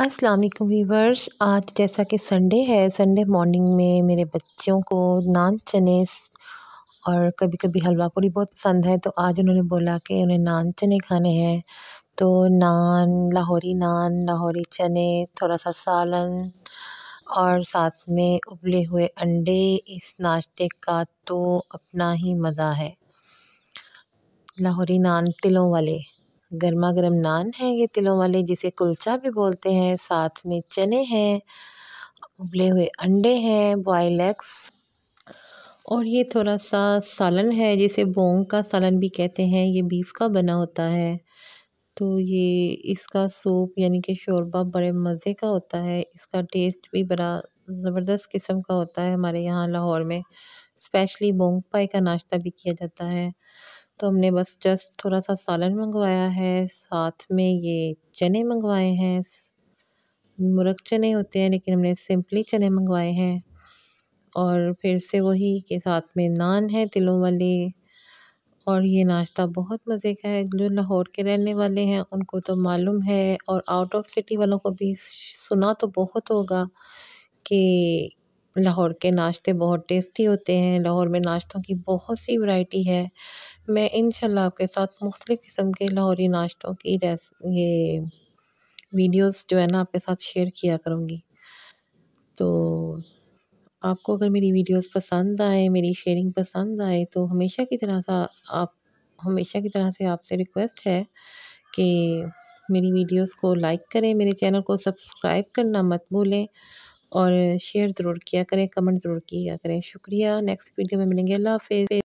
Aslam viewers आज जैसा कि संडे है संडे मॉर्निंग में मेरे बच्चों को नान चने और कभी कभी हलवा पूरी बहुत पसंद है तो आज उन्होंने बोला कि उन्हें नान चने खाने हैं तो नान लाहौरी नान लाहौरी चने थोड़ा सा सालन और साथ में उबले हुए अंडे इस नाश्ते का तो अपना ही मज़ा है लाहौरी नान तिलों वाले गर्मा गर्म नान है ये तिलों वाले जिसे कुलचा भी बोलते हैं साथ में चने हैं उबले हुए अंडे हैं बॉयल एग्स और ये थोड़ा सा सालन है जिसे बोंग का सालन भी कहते हैं ये बीफ का बना होता है तो ये इसका सूप यानी कि शोरबा बड़े मज़े का होता है इसका टेस्ट भी बड़ा ज़बरदस्त किस्म का होता है हमारे यहाँ लाहौर में स्पेशली बोंग पाई का नाश्ता भी किया जाता है तो हमने बस जस्ट थोड़ा सा सालन मंगवाया है साथ में ये चने मंगवाए हैं मुरख चने होते हैं लेकिन हमने सिंपली चने मंगवाए हैं और फिर से वही के साथ में नान है तिलों वाली और ये नाश्ता बहुत मज़े का है जो लाहौर के रहने वाले हैं उनको तो मालूम है और आउट ऑफ सिटी वालों को भी सुना तो बहुत होगा कि लाहौर के नाश्ते बहुत टेस्टी होते हैं लाहौर में नाश्तों की बहुत सी वैरायटी है मैं इन आपके साथ मुख्तलिफ़ किस्म के लाहौरी नाश्तों की ये वीडियोस जो है ना आपके साथ शेयर किया करूँगी तो आपको अगर मेरी वीडियोस पसंद आए मेरी शेयरिंग पसंद आए तो हमेशा की तरह सा आप हमेशा की तरह से आपसे रिक्वेस्ट है कि मेरी वीडियोस को लाइक करें मेरे चैनल को सब्सक्राइब करना मत भूलें और शेयर ज़रूर किया करें कमेंट ज़रूर किया करें शुक्रिया नेक्स्ट वीडियो में मिलेंगे अल्लाह हाफिज़